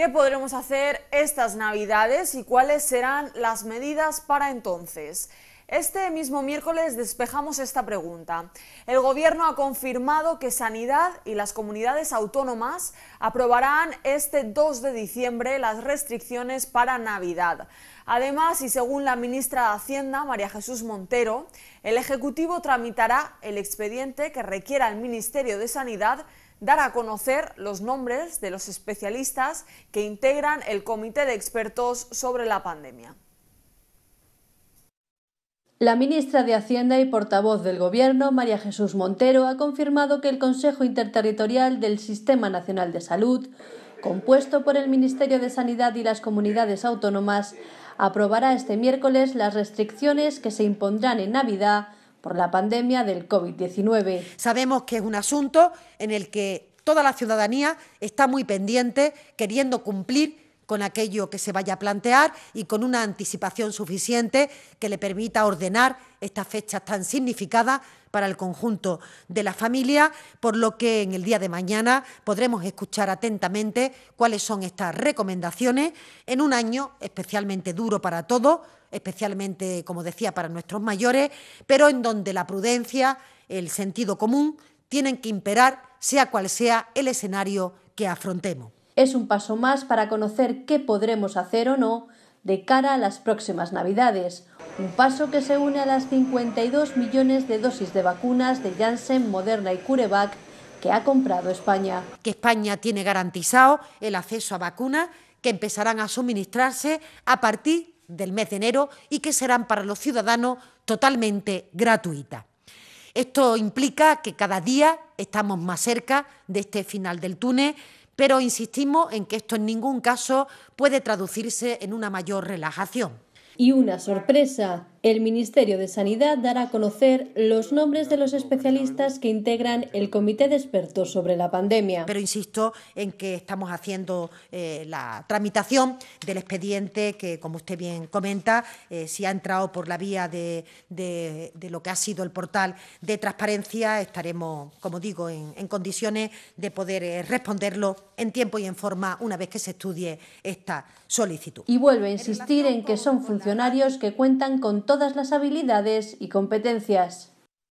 ¿Qué podremos hacer estas Navidades y cuáles serán las medidas para entonces? Este mismo miércoles despejamos esta pregunta. El Gobierno ha confirmado que Sanidad y las comunidades autónomas aprobarán este 2 de diciembre las restricciones para Navidad. Además, y según la ministra de Hacienda, María Jesús Montero, el Ejecutivo tramitará el expediente que requiera el Ministerio de Sanidad dar a conocer los nombres de los especialistas que integran el Comité de Expertos sobre la pandemia. La ministra de Hacienda y portavoz del Gobierno, María Jesús Montero, ha confirmado que el Consejo Interterritorial del Sistema Nacional de Salud, compuesto por el Ministerio de Sanidad y las comunidades autónomas, aprobará este miércoles las restricciones que se impondrán en Navidad por la pandemia del COVID-19. Sabemos que es un asunto en el que toda la ciudadanía está muy pendiente, queriendo cumplir con aquello que se vaya a plantear y con una anticipación suficiente que le permita ordenar estas fechas tan significadas para el conjunto de la familia, por lo que en el día de mañana podremos escuchar atentamente cuáles son estas recomendaciones en un año especialmente duro para todos, especialmente, como decía, para nuestros mayores, pero en donde la prudencia, el sentido común, tienen que imperar, sea cual sea el escenario que afrontemos. Es un paso más para conocer qué podremos hacer o no de cara a las próximas Navidades, un paso que se une a las 52 millones de dosis de vacunas de Janssen, Moderna y CureVac que ha comprado España. Que España tiene garantizado el acceso a vacunas que empezarán a suministrarse a partir del mes de enero y que serán para los ciudadanos totalmente gratuitas. Esto implica que cada día estamos más cerca de este final del túnel pero insistimos en que esto en ningún caso puede traducirse en una mayor relajación. Y una sorpresa el Ministerio de Sanidad dará a conocer los nombres de los especialistas que integran el Comité de Expertos sobre la Pandemia. Pero insisto en que estamos haciendo eh, la tramitación del expediente que, como usted bien comenta, eh, si ha entrado por la vía de, lo que ha sido el portal de transparencia, estaremos, como digo, en, condiciones de poder eh, responderlo en tiempo y en forma una vez que se estudie esta solicitud. Y vuelve a insistir en que son funcionarios que cuentan con todas las habilidades y competencias.